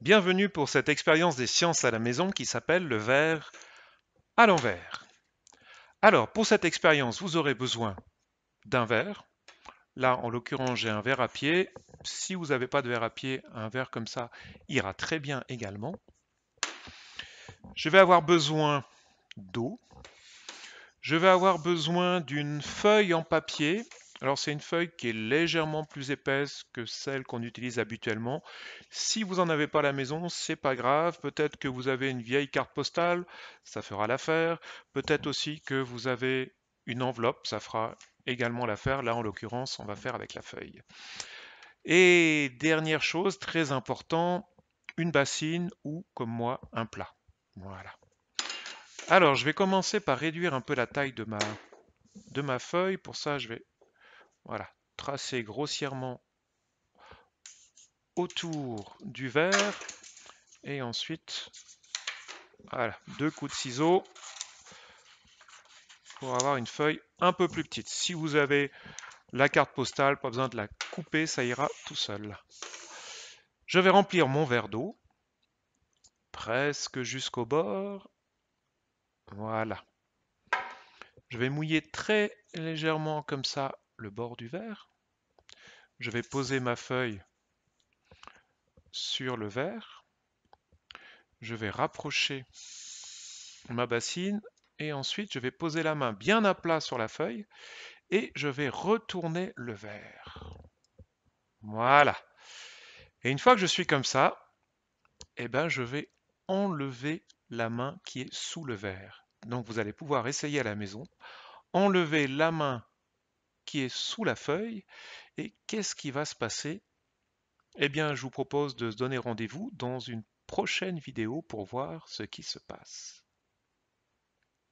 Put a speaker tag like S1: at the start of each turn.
S1: Bienvenue pour cette expérience des sciences à la maison qui s'appelle le verre à l'envers. Alors, pour cette expérience, vous aurez besoin d'un verre. Là, en l'occurrence, j'ai un verre à pied. Si vous n'avez pas de verre à pied, un verre comme ça ira très bien également. Je vais avoir besoin d'eau. Je vais avoir besoin d'une feuille en papier alors c'est une feuille qui est légèrement plus épaisse que celle qu'on utilise habituellement. Si vous n'en avez pas à la maison, c'est pas grave. Peut-être que vous avez une vieille carte postale, ça fera l'affaire. Peut-être aussi que vous avez une enveloppe, ça fera également l'affaire. Là en l'occurrence, on va faire avec la feuille. Et dernière chose, très important, une bassine ou comme moi, un plat. Voilà. Alors je vais commencer par réduire un peu la taille de ma, de ma feuille. Pour ça, je vais voilà, tracer grossièrement autour du verre. Et ensuite, voilà, deux coups de ciseaux pour avoir une feuille un peu plus petite. Si vous avez la carte postale, pas besoin de la couper, ça ira tout seul. Je vais remplir mon verre d'eau, presque jusqu'au bord. Voilà. Je vais mouiller très légèrement comme ça le bord du verre. Je vais poser ma feuille sur le verre. Je vais rapprocher ma bassine et ensuite je vais poser la main bien à plat sur la feuille et je vais retourner le verre. Voilà. Et une fois que je suis comme ça, eh ben je vais enlever la main qui est sous le verre. Donc vous allez pouvoir essayer à la maison. Enlever la main qui est sous la feuille. Et qu'est-ce qui va se passer Eh bien, je vous propose de se donner rendez-vous dans une prochaine vidéo pour voir ce qui se passe.